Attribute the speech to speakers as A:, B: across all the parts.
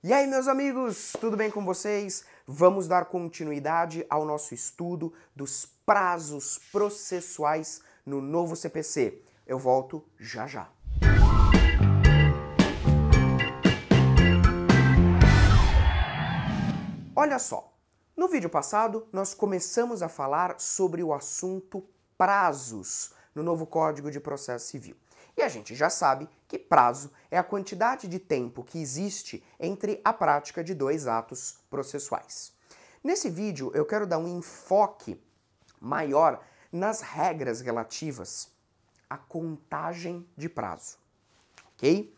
A: E aí, meus amigos, tudo bem com vocês? Vamos dar continuidade ao nosso estudo dos prazos processuais no novo CPC. Eu volto já já. Olha só, no vídeo passado nós começamos a falar sobre o assunto prazos no novo Código de Processo Civil. E a gente já sabe que prazo é a quantidade de tempo que existe entre a prática de dois atos processuais. Nesse vídeo eu quero dar um enfoque maior nas regras relativas à contagem de prazo. OK?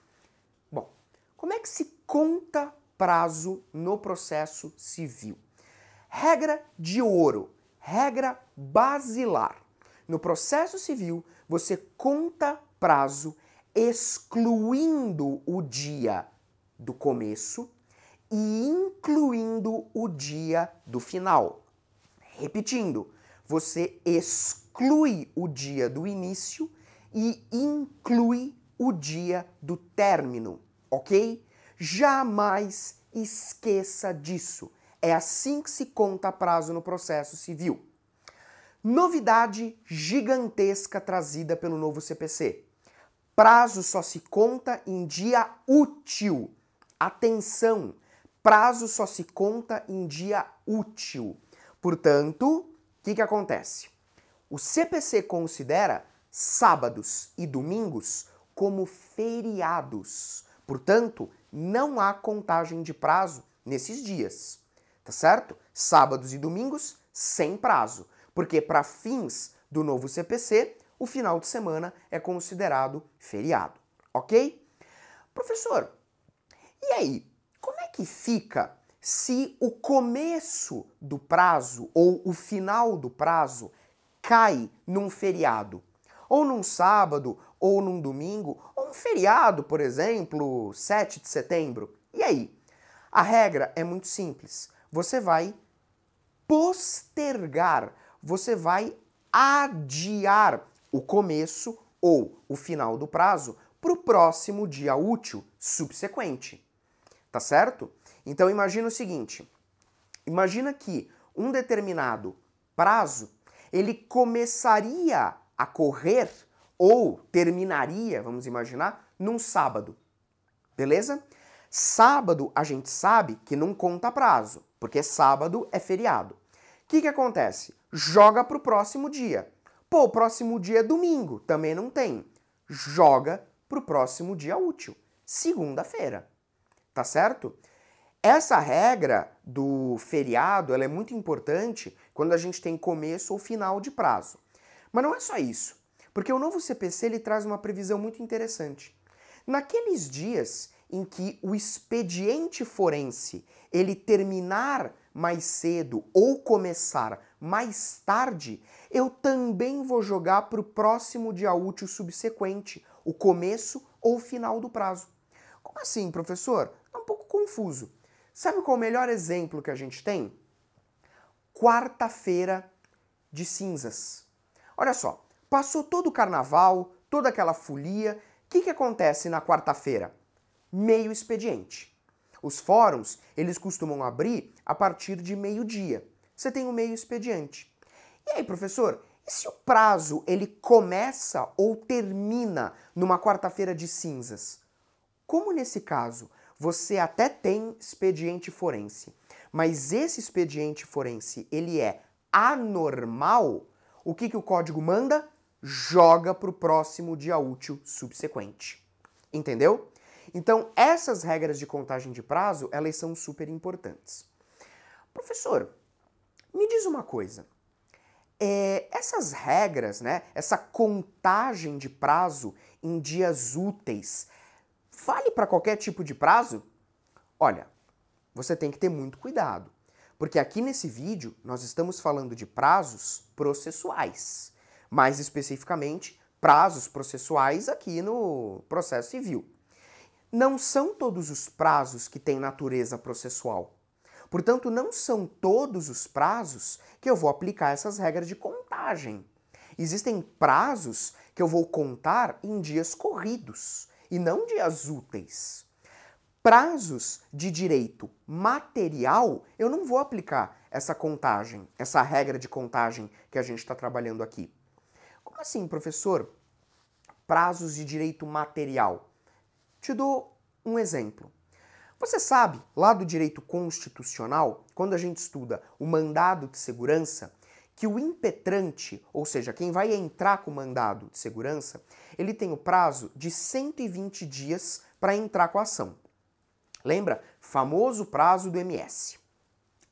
A: Bom, como é que se conta prazo no processo civil? Regra de ouro, regra basilar. No processo civil, você conta prazo, excluindo o dia do começo e incluindo o dia do final. Repetindo, você exclui o dia do início e inclui o dia do término, ok? Jamais esqueça disso. É assim que se conta prazo no processo civil. Novidade gigantesca trazida pelo novo CPC. Prazo só se conta em dia útil. Atenção! Prazo só se conta em dia útil. Portanto, o que, que acontece? O CPC considera sábados e domingos como feriados. Portanto, não há contagem de prazo nesses dias, tá certo? Sábados e domingos sem prazo, porque para fins do novo CPC, o final de semana é considerado feriado, ok? Professor, e aí? Como é que fica se o começo do prazo ou o final do prazo cai num feriado? Ou num sábado, ou num domingo, ou um feriado, por exemplo, 7 de setembro. E aí? A regra é muito simples. Você vai postergar, você vai adiar o começo ou o final do prazo para o próximo dia útil subsequente. Tá certo? Então imagina o seguinte: imagina que um determinado prazo ele começaria a correr ou terminaria, vamos imaginar, num sábado. Beleza? Sábado a gente sabe que não conta prazo, porque sábado é feriado. O que, que acontece? Joga para o próximo dia. Pô, próximo dia é domingo, também não tem. Joga pro próximo dia útil, segunda-feira. Tá certo? Essa regra do feriado, ela é muito importante quando a gente tem começo ou final de prazo. Mas não é só isso, porque o novo CPC ele traz uma previsão muito interessante. Naqueles dias em que o expediente forense ele terminar mais cedo ou começar mais tarde, eu também vou jogar para o próximo dia útil subsequente, o começo ou final do prazo. Como assim, professor? É um pouco confuso. Sabe qual é o melhor exemplo que a gente tem? Quarta-feira de cinzas. Olha só, passou todo o carnaval, toda aquela folia. O que, que acontece na quarta-feira? Meio expediente. Os fóruns, eles costumam abrir a partir de meio-dia você tem o um meio expediente. E aí, professor, e se o prazo ele começa ou termina numa quarta-feira de cinzas? Como nesse caso, você até tem expediente forense, mas esse expediente forense, ele é anormal, o que, que o código manda? Joga para o próximo dia útil subsequente. Entendeu? Então, essas regras de contagem de prazo, elas são super importantes. Professor, me diz uma coisa. É, essas regras, né, essa contagem de prazo em dias úteis, vale para qualquer tipo de prazo? Olha, você tem que ter muito cuidado, porque aqui nesse vídeo nós estamos falando de prazos processuais, mais especificamente prazos processuais aqui no processo civil. Não são todos os prazos que têm natureza processual. Portanto, não são todos os prazos que eu vou aplicar essas regras de contagem. Existem prazos que eu vou contar em dias corridos e não dias úteis. Prazos de direito material, eu não vou aplicar essa contagem, essa regra de contagem que a gente está trabalhando aqui. Como assim, professor? Prazos de direito material. Te dou um exemplo. Você sabe, lá do direito constitucional, quando a gente estuda o mandado de segurança, que o impetrante, ou seja, quem vai entrar com o mandado de segurança, ele tem o prazo de 120 dias para entrar com a ação. Lembra? Famoso prazo do MS.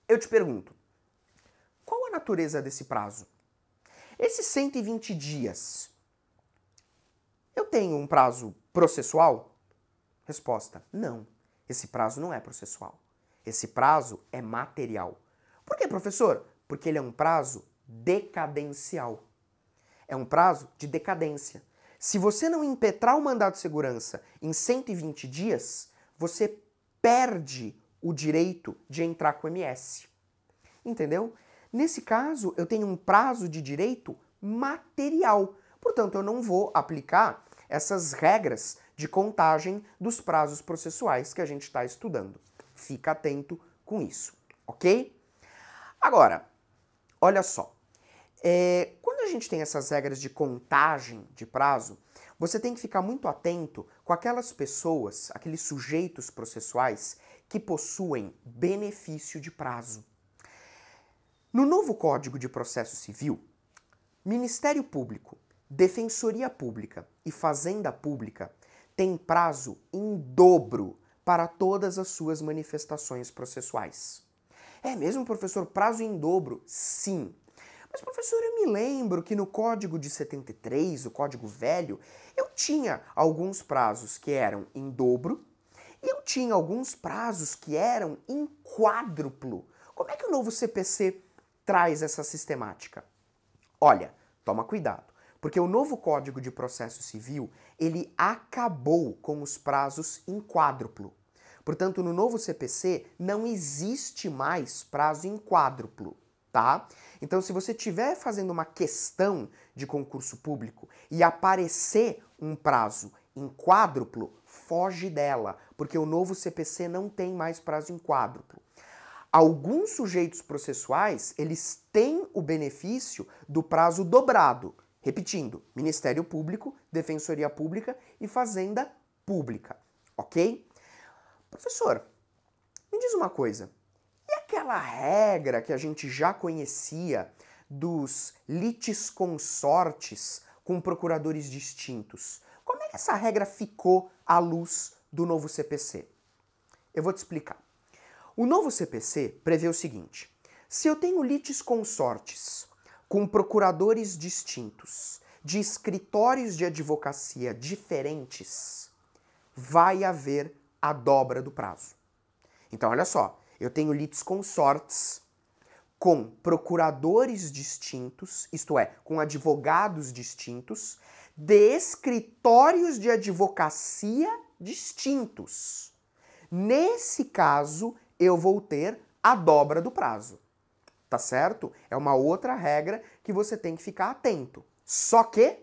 A: Eu te pergunto, qual a natureza desse prazo? Esses 120 dias, eu tenho um prazo processual? Resposta: não. Esse prazo não é processual. Esse prazo é material. Por que, professor? Porque ele é um prazo decadencial. É um prazo de decadência. Se você não impetrar o mandado de segurança em 120 dias, você perde o direito de entrar com o MS. Entendeu? Nesse caso, eu tenho um prazo de direito material. Portanto, eu não vou aplicar essas regras de contagem dos prazos processuais que a gente está estudando. Fica atento com isso, ok? Agora, olha só. É, quando a gente tem essas regras de contagem de prazo, você tem que ficar muito atento com aquelas pessoas, aqueles sujeitos processuais que possuem benefício de prazo. No novo Código de Processo Civil, Ministério Público, Defensoria Pública e Fazenda Pública tem prazo em dobro para todas as suas manifestações processuais. É mesmo, professor? Prazo em dobro? Sim. Mas, professor, eu me lembro que no código de 73, o código velho, eu tinha alguns prazos que eram em dobro e eu tinha alguns prazos que eram em quádruplo. Como é que o novo CPC traz essa sistemática? Olha, toma cuidado. Porque o novo Código de Processo Civil, ele acabou com os prazos em quádruplo. Portanto, no novo CPC não existe mais prazo em quádruplo, tá? Então, se você estiver fazendo uma questão de concurso público e aparecer um prazo em quádruplo, foge dela, porque o novo CPC não tem mais prazo em quádruplo. Alguns sujeitos processuais, eles têm o benefício do prazo dobrado. Repetindo, Ministério Público, Defensoria Pública e Fazenda Pública, ok? Professor, me diz uma coisa. E aquela regra que a gente já conhecia dos consortes com procuradores distintos? Como é que essa regra ficou à luz do novo CPC? Eu vou te explicar. O novo CPC prevê o seguinte: se eu tenho consortes com procuradores distintos, de escritórios de advocacia diferentes, vai haver a dobra do prazo. Então, olha só, eu tenho litis consortes com procuradores distintos, isto é, com advogados distintos, de escritórios de advocacia distintos. Nesse caso, eu vou ter a dobra do prazo tá certo? É uma outra regra que você tem que ficar atento. Só que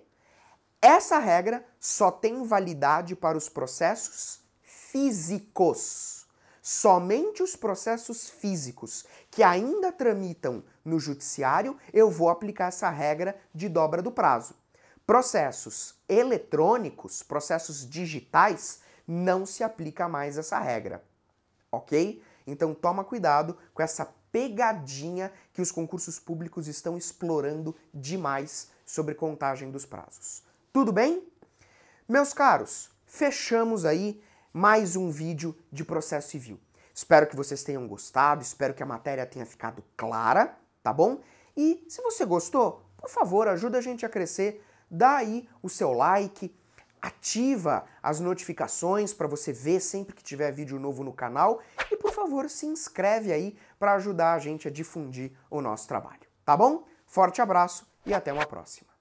A: essa regra só tem validade para os processos físicos. Somente os processos físicos que ainda tramitam no judiciário, eu vou aplicar essa regra de dobra do prazo. Processos eletrônicos, processos digitais, não se aplica mais essa regra. OK? Então toma cuidado com essa pegadinha que os concursos públicos estão explorando demais sobre contagem dos prazos. Tudo bem? Meus caros, fechamos aí mais um vídeo de processo civil. Espero que vocês tenham gostado, espero que a matéria tenha ficado clara, tá bom? E se você gostou, por favor, ajuda a gente a crescer, dá aí o seu like, ativa as notificações para você ver sempre que tiver vídeo novo no canal e por favor, se inscreve aí para ajudar a gente a difundir o nosso trabalho. Tá bom? Forte abraço e até uma próxima.